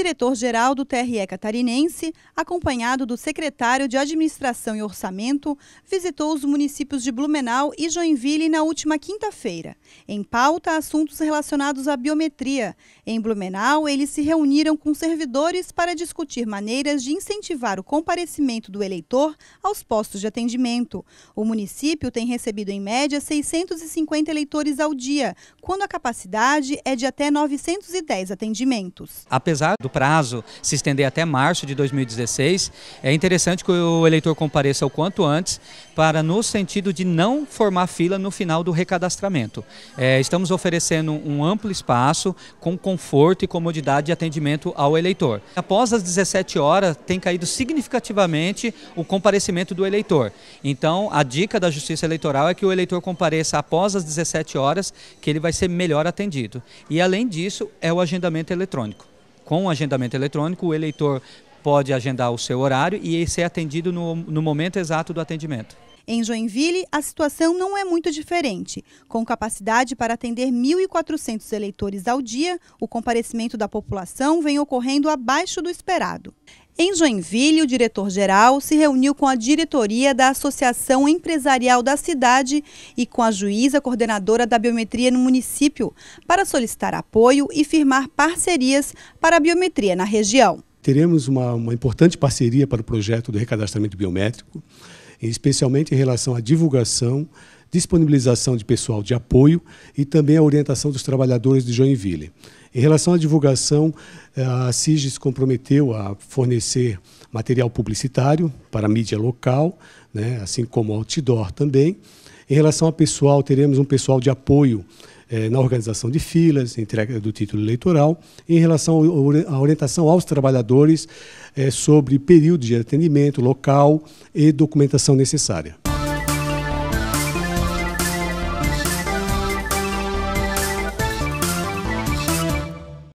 diretor-geral do TRE catarinense, acompanhado do secretário de Administração e Orçamento, visitou os municípios de Blumenau e Joinville na última quinta-feira. Em pauta, assuntos relacionados à biometria. Em Blumenau, eles se reuniram com servidores para discutir maneiras de incentivar o comparecimento do eleitor aos postos de atendimento. O município tem recebido, em média, 650 eleitores ao dia, quando a capacidade é de até 910 atendimentos. Apesar do prazo se estender até março de 2016, é interessante que o eleitor compareça o quanto antes para no sentido de não formar fila no final do recadastramento. É, estamos oferecendo um amplo espaço com conforto e comodidade de atendimento ao eleitor. Após as 17 horas, tem caído significativamente o comparecimento do eleitor. Então, a dica da Justiça Eleitoral é que o eleitor compareça após as 17 horas, que ele vai ser melhor atendido. E além disso, é o agendamento eletrônico. Com o agendamento eletrônico, o eleitor pode agendar o seu horário e ser é atendido no, no momento exato do atendimento. Em Joinville, a situação não é muito diferente. Com capacidade para atender 1.400 eleitores ao dia, o comparecimento da população vem ocorrendo abaixo do esperado. Em Joinville, o diretor-geral se reuniu com a diretoria da Associação Empresarial da cidade e com a juíza coordenadora da biometria no município para solicitar apoio e firmar parcerias para a biometria na região. Teremos uma, uma importante parceria para o projeto do recadastramento biométrico especialmente em relação à divulgação, disponibilização de pessoal de apoio e também a orientação dos trabalhadores de Joinville. Em relação à divulgação, eh, a CIGES comprometeu a fornecer material publicitário para a mídia local, né, assim como outdoor também. Em relação ao pessoal, teremos um pessoal de apoio é, na organização de filas, entrega do título eleitoral, em relação à orientação aos trabalhadores é, sobre período de atendimento local e documentação necessária.